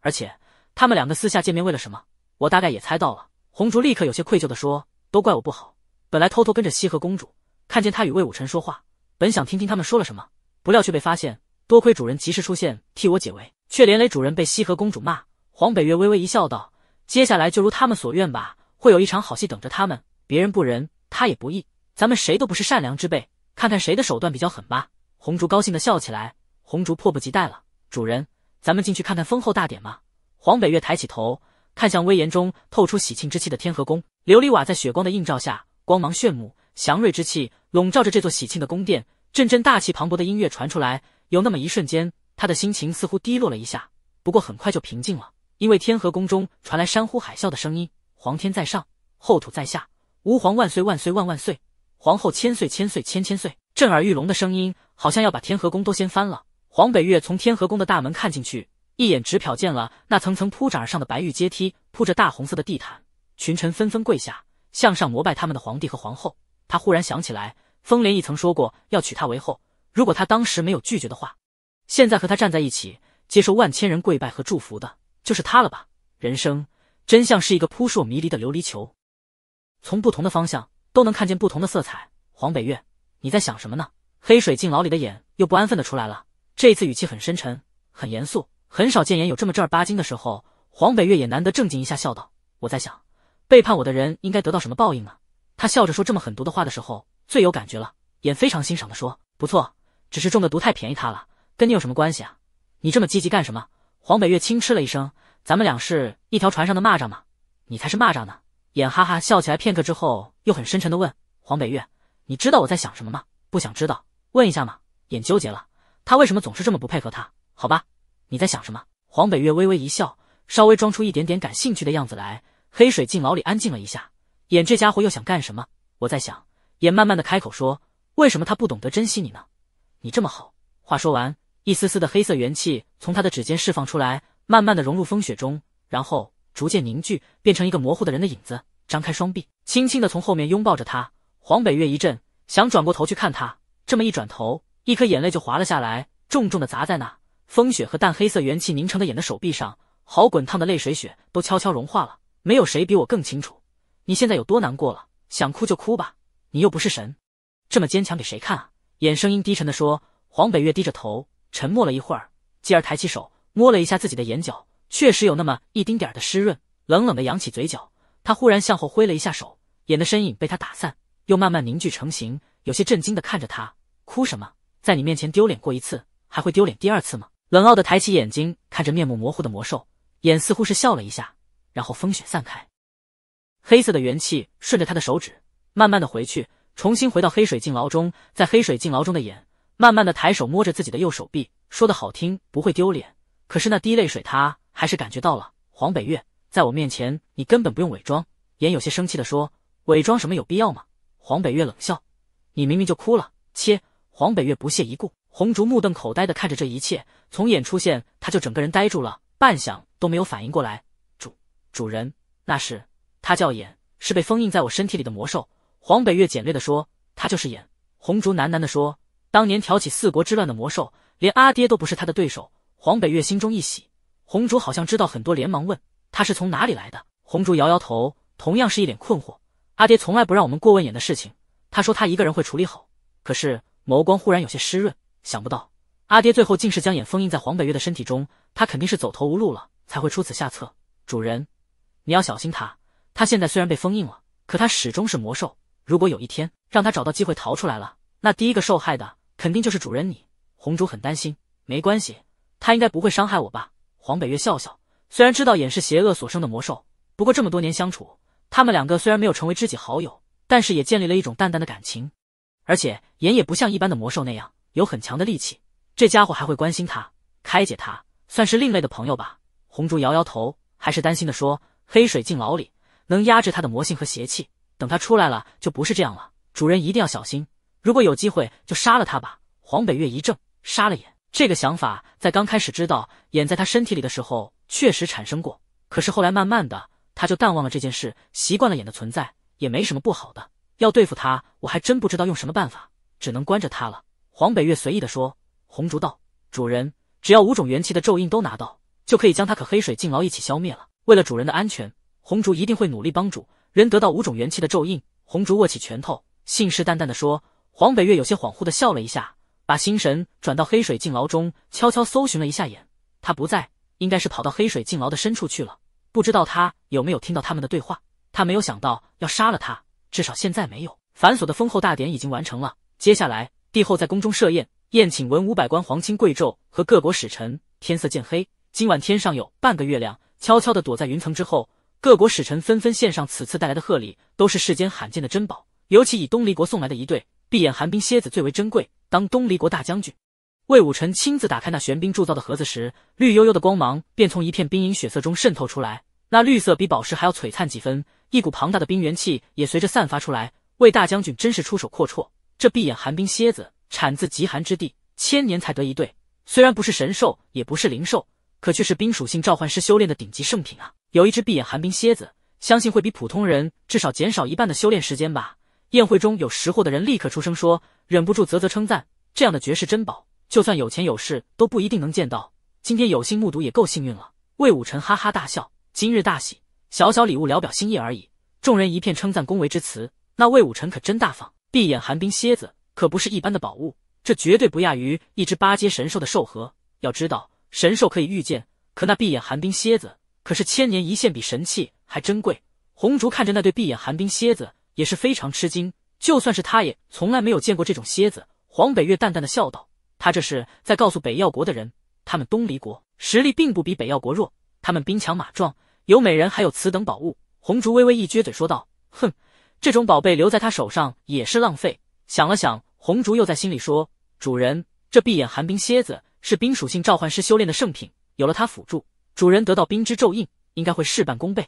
而且。”他们两个私下见面为了什么？我大概也猜到了。红竹立刻有些愧疚地说：“都怪我不好，本来偷偷跟着西河公主，看见她与魏武臣说话，本想听听他们说了什么，不料却被发现。多亏主人及时出现替我解围，却连累主人被西河公主骂。”黄北月微微一笑道：“接下来就如他们所愿吧，会有一场好戏等着他们。别人不仁，他也不义，咱们谁都不是善良之辈，看看谁的手段比较狠吧。”红竹高兴的笑起来，红竹迫不及待了：“主人，咱们进去看看丰厚大典吧。”黄北月抬起头，看向威严中透出喜庆之气的天河宫，琉璃瓦在雪光的映照下光芒炫目，祥瑞之气笼罩着这座喜庆的宫殿。阵阵大气磅礴的音乐传出来，有那么一瞬间，他的心情似乎低落了一下，不过很快就平静了，因为天河宫中传来山呼海啸的声音：“皇天在上，后土在下，吾皇万岁万岁万万岁，皇后千岁千岁千千岁！”震耳欲聋的声音好像要把天河宫都掀翻了。黄北月从天河宫的大门看进去。一眼只瞟见了那层层铺展而上的白玉阶梯，铺着大红色的地毯，群臣纷纷跪下，向上膜拜他们的皇帝和皇后。他忽然想起来，风莲意曾说过要娶她为后，如果他当时没有拒绝的话，现在和他站在一起，接受万千人跪拜和祝福的，就是他了吧？人生真相是一个扑朔迷离的琉璃球，从不同的方向都能看见不同的色彩。黄北月，你在想什么呢？黑水镜牢里的眼又不安分的出来了，这一次语气很深沉，很严肃。很少见言有这么正儿八经的时候，黄北月也难得正经一下，笑道：“我在想，背叛我的人应该得到什么报应呢？”他笑着说：“这么狠毒的话的时候最有感觉了。”眼非常欣赏的说：“不错，只是中的毒太便宜他了，跟你有什么关系啊？你这么积极干什么？”黄北月轻嗤了一声：“咱们俩是一条船上的蚂蚱吗？你才是蚂蚱呢！”眼哈哈笑起来，片刻之后又很深沉的问：“黄北月，你知道我在想什么吗？不想知道，问一下嘛。”眼纠结了，他为什么总是这么不配合他？好吧。你在想什么？黄北月微微一笑，稍微装出一点点感兴趣的样子来。黑水进牢里安静了一下，眼这家伙又想干什么？我在想，眼慢慢的开口说：“为什么他不懂得珍惜你呢？你这么好。”话说完，一丝丝的黑色元气从他的指尖释放出来，慢慢的融入风雪中，然后逐渐凝聚，变成一个模糊的人的影子，张开双臂，轻轻的从后面拥抱着他。黄北月一震，想转过头去看他，这么一转头，一颗眼泪就滑了下来，重重的砸在那。风雪和淡黑色元气凝成的眼的手臂上，好滚烫的泪水，雪都悄悄融化了。没有谁比我更清楚，你现在有多难过了。想哭就哭吧，你又不是神，这么坚强给谁看啊？眼声音低沉的说。黄北月低着头，沉默了一会儿，继而抬起手摸了一下自己的眼角，确实有那么一丁点的湿润。冷冷的扬起嘴角，他忽然向后挥了一下手，眼的身影被他打散，又慢慢凝聚成型。有些震惊的看着他，哭什么？在你面前丢脸过一次，还会丢脸第二次吗？冷傲的抬起眼睛，看着面目模糊的魔兽眼，似乎是笑了一下，然后风雪散开，黑色的元气顺着他的手指，慢慢的回去，重新回到黑水镜牢中。在黑水镜牢中的眼，慢慢的抬手摸着自己的右手臂，说的好听不会丢脸，可是那滴泪水他还是感觉到了。黄北月，在我面前你根本不用伪装。眼有些生气的说，伪装什么有必要吗？黄北月冷笑，你明明就哭了，切！黄北月不屑一顾。红竹目瞪口呆的看着这一切，从眼出现，他就整个人呆住了，半晌都没有反应过来。主主人，那是他叫眼，是被封印在我身体里的魔兽。黄北月简略的说，他就是眼。红竹喃喃的说，当年挑起四国之乱的魔兽，连阿爹都不是他的对手。黄北月心中一喜，红竹好像知道很多，连忙问他是从哪里来的。红竹摇摇头，同样是一脸困惑。阿爹从来不让我们过问眼的事情，他说他一个人会处理好。可是眸光忽然有些湿润。想不到，阿爹最后竟是将眼封印在黄北月的身体中。他肯定是走投无路了，才会出此下策。主人，你要小心他。他现在虽然被封印了，可他始终是魔兽。如果有一天让他找到机会逃出来了，那第一个受害的肯定就是主人你。红竹很担心。没关系，他应该不会伤害我吧？黄北月笑笑。虽然知道眼是邪恶所生的魔兽，不过这么多年相处，他们两个虽然没有成为知己好友，但是也建立了一种淡淡的感情。而且眼也不像一般的魔兽那样。有很强的力气，这家伙还会关心他、开解他，算是另类的朋友吧。红竹摇摇头，还是担心的说：“黑水进牢里，能压制他的魔性和邪气。等他出来了，就不是这样了。主人一定要小心。如果有机会，就杀了他吧。”黄北月一怔，杀了眼。这个想法在刚开始知道眼在他身体里的时候确实产生过，可是后来慢慢的，他就淡忘了这件事，习惯了眼的存在，也没什么不好的。要对付他，我还真不知道用什么办法，只能关着他了。黄北月随意地说：“红竹道，主人只要五种元气的咒印都拿到，就可以将他和黑水禁牢一起消灭了。为了主人的安全，红竹一定会努力帮主人得到五种元气的咒印。”红竹握起拳头，信誓旦旦地说。黄北月有些恍惚的笑了一下，把心神转到黑水禁牢中，悄悄搜寻了一下眼，他不在，应该是跑到黑水禁牢的深处去了。不知道他有没有听到他们的对话。他没有想到要杀了他，至少现在没有。繁琐的封后大典已经完成了，接下来。帝后在宫中设宴，宴请文武百官、皇亲贵胄和各国使臣。天色渐黑，今晚天上有半个月亮，悄悄地躲在云层之后。各国使臣纷纷献上此次带来的贺礼，都是世间罕见的珍宝。尤其以东离国送来的一对碧眼寒冰蝎子最为珍贵。当东离国大将军魏武臣亲自打开那玄冰铸造的盒子时，绿幽幽的光芒便从一片冰莹雪色中渗透出来。那绿色比宝石还要璀璨几分，一股庞大的冰元气也随着散发出来。魏大将军真是出手阔绰。这闭眼寒冰蝎子产自极寒之地，千年才得一对。虽然不是神兽，也不是灵兽，可却是冰属性召唤师修炼的顶级圣品啊！有一只闭眼寒冰蝎子，相信会比普通人至少减少一半的修炼时间吧。宴会中有识货的人立刻出声说，忍不住啧啧称赞。这样的绝世珍宝，就算有钱有势都不一定能见到。今天有幸目睹，也够幸运了。魏武臣哈哈大笑，今日大喜，小小礼物聊表心意而已。众人一片称赞恭维之词，那魏武臣可真大方。碧眼寒冰蝎子可不是一般的宝物，这绝对不亚于一只八阶神兽的兽核。要知道，神兽可以御见，可那碧眼寒冰蝎子可是千年一现，比神器还珍贵。红竹看着那对碧眼寒冰蝎子，也是非常吃惊。就算是他，也从来没有见过这种蝎子。黄北月淡淡的笑道：“他这是在告诉北耀国的人，他们东离国实力并不比北耀国弱，他们兵强马壮，有美人，还有此等宝物。”红竹微微一撅嘴说道：“哼。”这种宝贝留在他手上也是浪费。想了想，红竹又在心里说：“主人，这闭眼寒冰蝎子是冰属性召唤师修炼的圣品，有了它辅助，主人得到冰之咒印，应该会事半功倍。”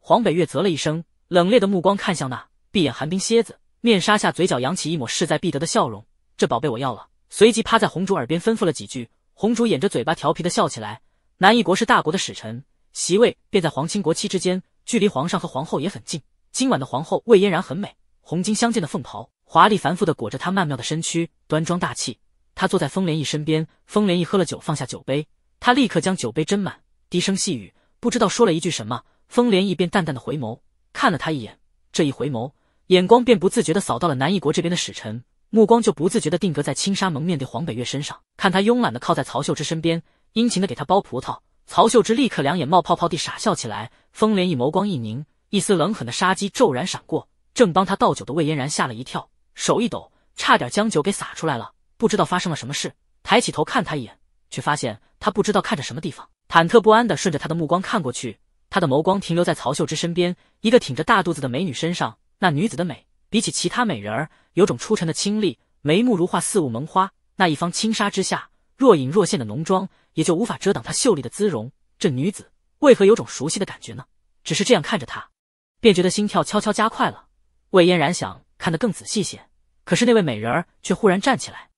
黄北月啧了一声，冷冽的目光看向那闭眼寒冰蝎子，面纱下嘴角扬起一抹势在必得的笑容：“这宝贝我要了。”随即趴在红竹耳边吩咐了几句，红竹掩着嘴巴调皮的笑起来。南翼国是大国的使臣，席位便在皇亲国戚之间，距离皇上和皇后也很近。今晚的皇后魏嫣然很美，红金相间的凤袍华丽繁复的裹着她曼妙的身躯，端庄大气。她坐在风莲意身边，风莲意喝了酒放下酒杯，他立刻将酒杯斟满，低声细语，不知道说了一句什么，风莲意便淡淡的回眸看了他一眼。这一回眸，眼光便不自觉的扫到了南一国这边的使臣，目光就不自觉的定格在青纱蒙面的黄北月身上，看他慵懒的靠在曹秀芝身边，殷勤的给他剥葡萄，曹秀芝立刻两眼冒泡泡地傻笑起来。风莲意眸光一凝。一丝冷狠的杀机骤然闪过，正帮他倒酒的魏嫣然吓了一跳，手一抖，差点将酒给洒出来了。不知道发生了什么事，抬起头看他一眼，却发现他不知道看着什么地方，忐忑不安的顺着他的目光看过去，他的眸光停留在曹秀芝身边一个挺着大肚子的美女身上。那女子的美，比起其他美人儿，有种出尘的清丽，眉目如画，似雾蒙花。那一方轻纱之下，若隐若现的浓妆，也就无法遮挡她秀丽的姿容。这女子为何有种熟悉的感觉呢？只是这样看着她。便觉得心跳悄悄加快了。魏嫣然想看得更仔细些，可是那位美人儿却忽然站起来，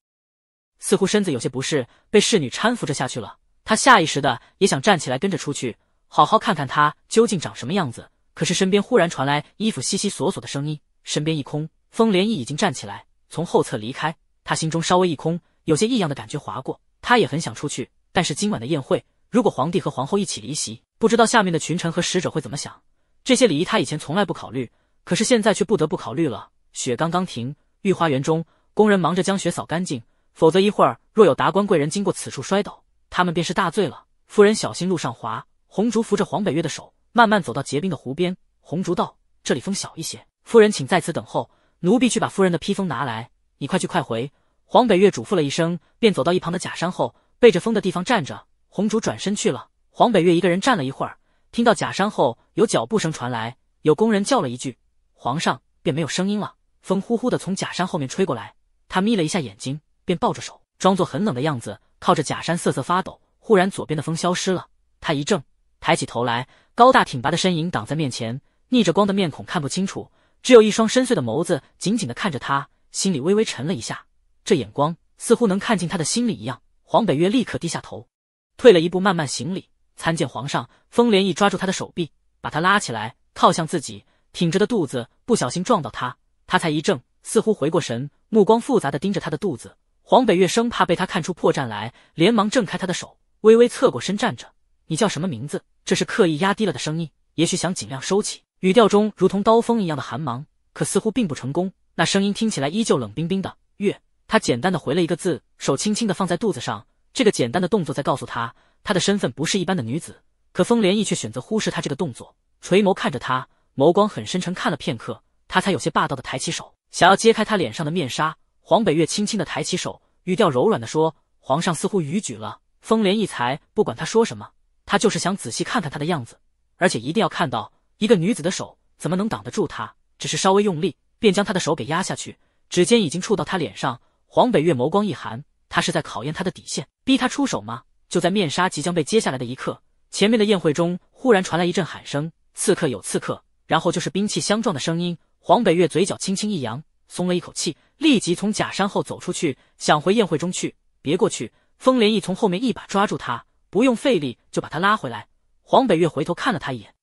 似乎身子有些不适，被侍女搀扶着下去了。他下意识的也想站起来跟着出去，好好看看她究竟长什么样子。可是身边忽然传来衣服悉悉索索的声音，身边一空，风莲漪已经站起来，从后侧离开。他心中稍微一空，有些异样的感觉划过。他也很想出去，但是今晚的宴会，如果皇帝和皇后一起离席，不知道下面的群臣和使者会怎么想。这些礼仪他以前从来不考虑，可是现在却不得不考虑了。雪刚刚停，御花园中，工人忙着将雪扫干净，否则一会儿若有达官贵人经过此处摔倒，他们便是大罪了。夫人小心路上滑。红烛扶着黄北月的手，慢慢走到结冰的湖边。红烛道：“这里风小一些，夫人请在此等候，奴婢去把夫人的披风拿来。”你快去快回。黄北月嘱咐了一声，便走到一旁的假山后，背着风的地方站着。红烛转身去了。黄北月一个人站了一会儿。听到假山后有脚步声传来，有工人叫了一句“皇上”，便没有声音了。风呼呼的从假山后面吹过来，他眯了一下眼睛，便抱着手，装作很冷的样子，靠着假山瑟瑟发抖。忽然，左边的风消失了，他一怔，抬起头来，高大挺拔的身影挡在面前，逆着光的面孔看不清楚，只有一双深邃的眸子紧紧的看着他，心里微微沉了一下。这眼光似乎能看进他的心里一样。黄北月立刻低下头，退了一步，慢慢行礼。参见皇上。风莲一抓住他的手臂，把他拉起来，靠向自己挺着的肚子，不小心撞到他，他才一怔，似乎回过神，目光复杂的盯着他的肚子。黄北月生怕被他看出破绽来，连忙挣开他的手，微微侧过身站着。你叫什么名字？这是刻意压低了的声音，也许想尽量收起，语调中如同刀锋一样的寒芒，可似乎并不成功。那声音听起来依旧冷冰冰的。月，他简单的回了一个字，手轻轻的放在肚子上。这个简单的动作在告诉他。她的身份不是一般的女子，可风莲意却选择忽视她这个动作，垂眸看着她，眸光很深沉，看了片刻，他才有些霸道的抬起手，想要揭开她脸上的面纱。黄北月轻轻的抬起手，语调柔软的说：“皇上似乎逾矩了。”风莲逸才不管他说什么，他就是想仔细看看她的样子，而且一定要看到一个女子的手怎么能挡得住他？只是稍微用力，便将她的手给压下去，指尖已经触到他脸上。黄北月眸光一寒，他是在考验他的底线，逼他出手吗？就在面纱即将被揭下来的一刻，前面的宴会中忽然传来一阵喊声：“刺客有刺客！”然后就是兵器相撞的声音。黄北月嘴角轻轻一扬，松了一口气，立即从假山后走出去，想回宴会中去。别过去！风莲意从后面一把抓住他，不用费力就把他拉回来。黄北月回头看了他一眼，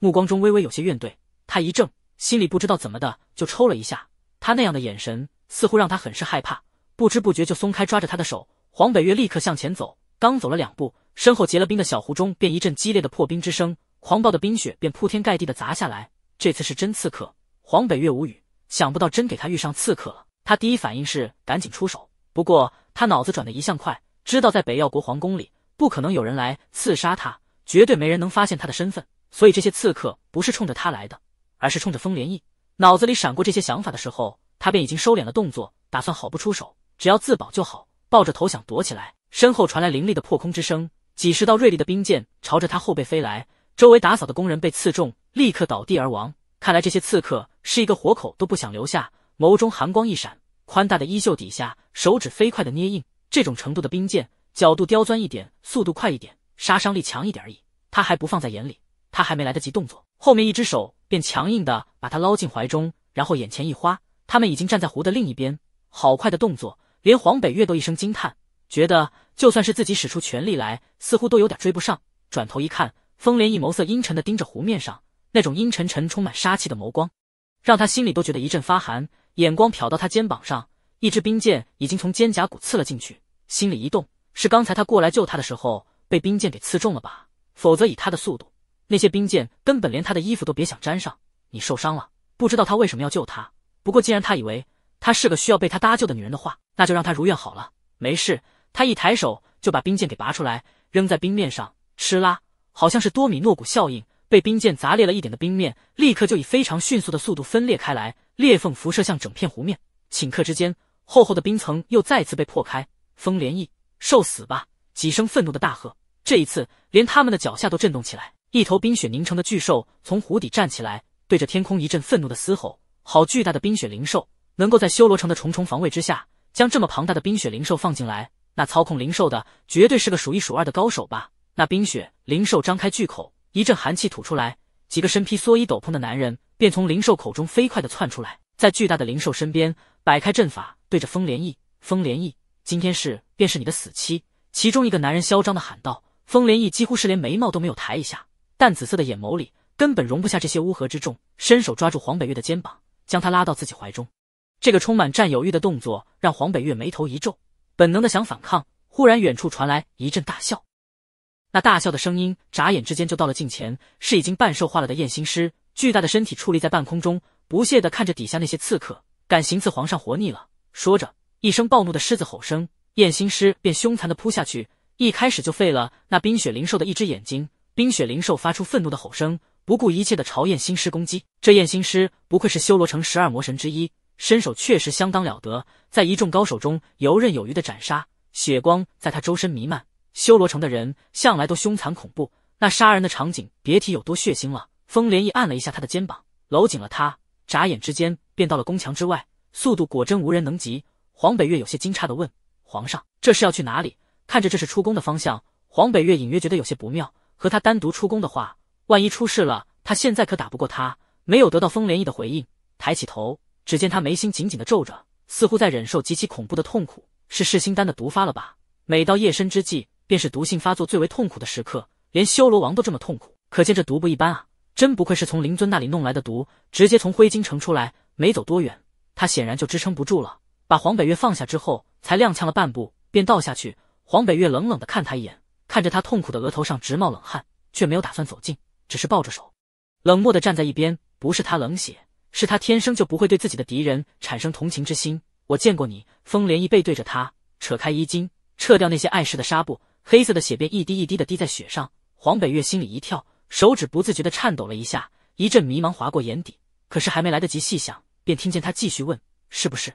目光中微微有些怨怼。他一怔，心里不知道怎么的就抽了一下。他那样的眼神似乎让他很是害怕，不知不觉就松开抓着他的手。黄北月立刻向前走。刚走了两步，身后结了冰的小湖中便一阵激烈的破冰之声，狂暴的冰雪便铺天盖地的砸下来。这次是真刺客，黄北月无语，想不到真给他遇上刺客了。他第一反应是赶紧出手，不过他脑子转得一向快，知道在北药国皇宫里不可能有人来刺杀他，绝对没人能发现他的身份，所以这些刺客不是冲着他来的，而是冲着风连翼。脑子里闪过这些想法的时候，他便已经收敛了动作，打算好不出手，只要自保就好，抱着头想躲起来。身后传来凌厉的破空之声，几十道锐利的冰剑朝着他后背飞来，周围打扫的工人被刺中，立刻倒地而亡。看来这些刺客是一个活口都不想留下。眸中寒光一闪，宽大的衣袖底下，手指飞快的捏印。这种程度的冰剑，角度刁钻一点，速度快一点，杀伤力强一点而已，他还不放在眼里。他还没来得及动作，后面一只手便强硬的把他捞进怀中，然后眼前一花，他们已经站在湖的另一边。好快的动作，连黄北月都一声惊叹。觉得就算是自己使出全力来，似乎都有点追不上。转头一看，风莲一眸色阴沉的盯着湖面上，那种阴沉沉、充满杀气的眸光，让他心里都觉得一阵发寒。眼光瞟到他肩膀上，一支冰箭已经从肩胛骨刺了进去。心里一动，是刚才他过来救他的时候被冰箭给刺中了吧？否则以他的速度，那些冰箭根本连他的衣服都别想沾上。你受伤了，不知道他为什么要救他。不过既然他以为他是个需要被他搭救的女人的话，那就让他如愿好了。没事。他一抬手就把冰剑给拔出来，扔在冰面上，哧啦！好像是多米诺骨效应，被冰剑砸裂了一点的冰面，立刻就以非常迅速的速度分裂开来，裂缝辐射向整片湖面。顷刻之间，厚厚的冰层又再次被破开。风莲翼，受死吧！几声愤怒的大喝，这一次连他们的脚下都震动起来。一头冰雪凝成的巨兽从湖底站起来，对着天空一阵愤怒的嘶吼。好巨大的冰雪灵兽，能够在修罗城的重重防卫之下，将这么庞大的冰雪灵兽放进来。那操控灵兽的绝对是个数一数二的高手吧？那冰雪灵兽张开巨口，一阵寒气吐出来，几个身披蓑衣斗篷的男人便从灵兽口中飞快的窜出来，在巨大的灵兽身边摆开阵法，对着风连翼，风连翼，今天是便是你的死期！其中一个男人嚣张的喊道。风连翼几乎是连眉毛都没有抬一下，淡紫色的眼眸里根本容不下这些乌合之众，伸手抓住黄北月的肩膀，将他拉到自己怀中。这个充满占有欲的动作让黄北月眉头一皱。本能的想反抗，忽然远处传来一阵大笑，那大笑的声音眨眼之间就到了近前，是已经半兽化了的燕心师，巨大的身体矗立在半空中，不屑的看着底下那些刺客，敢行刺皇上活腻了。说着一声暴怒的狮子吼声，燕心师便凶残的扑下去，一开始就废了那冰雪灵兽的一只眼睛。冰雪灵兽发出愤怒的吼声，不顾一切的朝燕心师攻击。这燕心师不愧是修罗城十二魔神之一。身手确实相当了得，在一众高手中游刃有余的斩杀，血光在他周身弥漫。修罗城的人向来都凶残恐怖，那杀人的场景别提有多血腥了。风莲意按了一下他的肩膀，搂紧了他，眨眼之间便到了宫墙之外，速度果真无人能及。黄北月有些惊诧的问：“皇上，这是要去哪里？”看着这是出宫的方向，黄北月隐约觉得有些不妙。和他单独出宫的话，万一出事了，他现在可打不过他。没有得到风莲意的回应，抬起头。只见他眉心紧紧的皱着，似乎在忍受极其恐怖的痛苦，是噬心丹的毒发了吧？每到夜深之际，便是毒性发作最为痛苦的时刻，连修罗王都这么痛苦，可见这毒不一般啊！真不愧是从灵尊那里弄来的毒，直接从灰金城出来，没走多远，他显然就支撑不住了。把黄北月放下之后，才踉跄了半步，便倒下去。黄北月冷冷的看他一眼，看着他痛苦的额头上直冒冷汗，却没有打算走近，只是抱着手，冷漠的站在一边。不是他冷血。是他天生就不会对自己的敌人产生同情之心。我见过你，风莲一背对着他，扯开衣襟，撤掉那些碍事的纱布，黑色的血便一滴一滴的滴在雪上。黄北月心里一跳，手指不自觉的颤抖了一下，一阵迷茫划过眼底。可是还没来得及细想，便听见他继续问：“是不是？”